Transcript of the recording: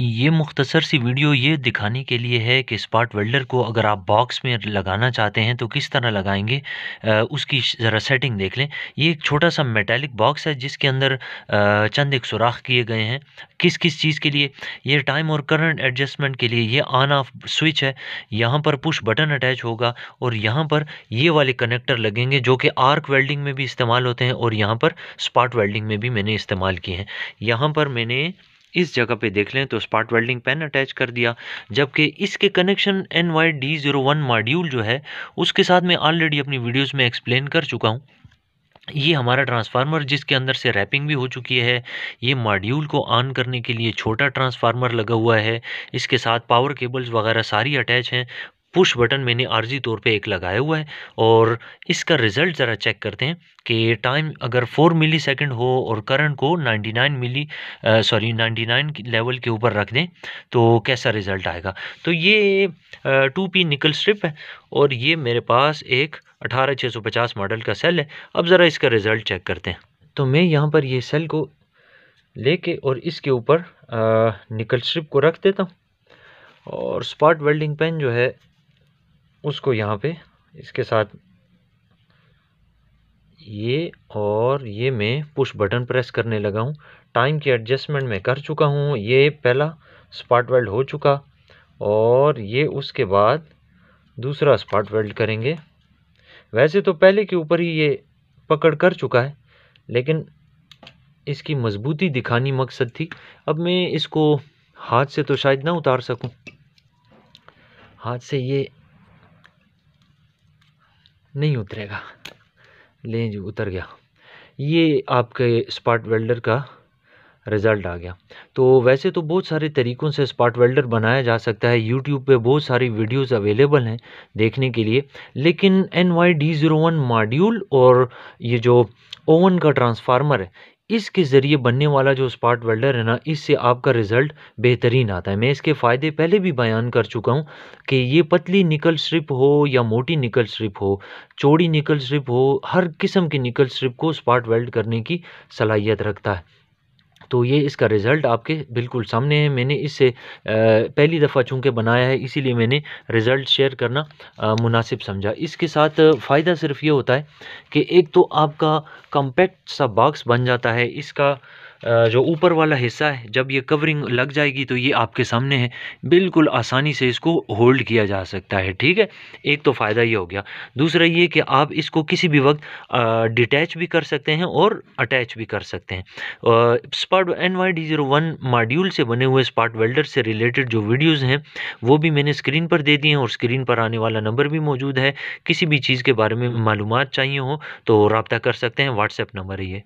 ये मुख्तसर सी वीडियो ये दिखाने के लिए है कि स्पार्ट वेल्डर को अगर आप बॉक्स में लगाना चाहते हैं तो किस तरह लगाएंगे आ, उसकी ज़रा सेटिंग देख लें ये एक छोटा सा मेटालिक बॉक्स है जिसके अंदर आ, चंद एक सुराख किए गए हैं किस किस चीज़ के लिए ये टाइम और करंट एडजस्टमेंट के लिए ये ऑन ऑफ स्विच है यहाँ पर पुश बटन अटैच होगा और यहाँ पर ये वाले कनेक्टर लगेंगे जो कि आर्क वेल्डिंग में भी इस्तेमाल होते हैं और यहाँ पर स्पार्ट वेल्डिंग में भी मैंने इस्तेमाल किए हैं यहाँ पर मैंने इस जगह पे देख लें तो स्पार्ट वेल्डिंग पेन अटैच कर दिया जबकि इसके connection N Y D zero one module जो है उसके साथ मैं ऑलरेडी अपनी वीडियोस में एक्सप्लेन कर चुका हूँ ये हमारा ट्रांसफार्मर जिसके अंदर से रैपिंग भी हो चुकी है ये मॉड्यूल को ऑन करने के लिए छोटा ट्रांसफार्मर लगा हुआ है इसके साथ पावर केबल्स वगैरह सारी अटैच हैं पुश बटन मैंने आर्जी तौर पे एक लगाया हुआ है और इसका रिज़ल्ट ज़रा चेक करते हैं कि टाइम अगर 4 मिली सेकेंड हो और करंट को 99 मिली सॉरी 99 लेवल के ऊपर रख दें तो कैसा रिज़ल्ट आएगा तो ये टू पी निकल स्ट्रिप है और ये मेरे पास एक अठारह मॉडल का सेल है अब ज़रा इसका रिज़ल्ट चेक करते हैं तो मैं यहाँ पर ये सेल को कर और इसके ऊपर निकल स्ट्रिप को रख देता हूँ और स्पॉट वेल्डिंग पेन जो है उसको यहाँ पे इसके साथ ये और ये मैं पुश बटन प्रेस करने लगा हूँ टाइम की एडजस्टमेंट मैं कर चुका हूँ ये पहला स्पाट वेल्ड हो चुका और ये उसके बाद दूसरा स्पाट वेल्ड करेंगे वैसे तो पहले के ऊपर ही ये पकड़ कर चुका है लेकिन इसकी मजबूती दिखानी मकसद थी अब मैं इसको हाथ से तो शायद ना उतार सकूं हाथ से ये नहीं उतरेगा ले जी उतर गया ये आपके स्पार्ट वेल्डर का रिज़ल्ट आ गया तो वैसे तो बहुत सारे तरीक़ों से स्पार्ट वेल्डर बनाया जा सकता है यूट्यूब पे बहुत सारी वीडियोस अवेलेबल हैं देखने के लिए लेकिन N Y D zero one module और ये जो ओवन का ट्रांसफार्मर है इसके ज़रिए बनने वाला जो स्पार्ट वेल्डर है ना इससे आपका रिज़ल्ट बेहतरीन आता है मैं इसके फ़ायदे पहले भी बयान कर चुका हूँ कि ये पतली निकल स्ट्रिप हो या मोटी निकल स्ट्रिप हो चौड़ी निकल स्ट्रिप हो हर किस्म की निकल स्ट्रिप को स्पार्ट वेल्ड करने की सलाहियत रखता है तो ये इसका रिज़ल्ट आपके बिल्कुल सामने है मैंने इसे पहली दफ़ा चूँकि बनाया है इसीलिए मैंने रिज़ल्ट शेयर करना मुनासिब समझा इसके साथ फ़ायदा सिर्फ ये होता है कि एक तो आपका कम्पैक्ट सा बॉक्स बन जाता है इसका जो ऊपर वाला हिस्सा है जब ये कवरिंग लग जाएगी तो ये आपके सामने है बिल्कुल आसानी से इसको होल्ड किया जा सकता है ठीक है एक तो फ़ायदा ये हो गया दूसरा ये कि आप इसको किसी भी वक्त डिटैच भी कर सकते हैं और अटैच भी कर सकते हैं spot N Y D zero one module से बने हुए स्पार्ट वेल्डर से रिलेटेड जो वीडियोज़ हैं वो भी मैंने स्क्रीन पर दे दिए हैं और स्क्रीन पर आने वाला नंबर भी मौजूद है किसी भी चीज़ के बारे में मालूम चाहिए हो तो रबता कर सकते हैं व्हाट्सएप नंबर ये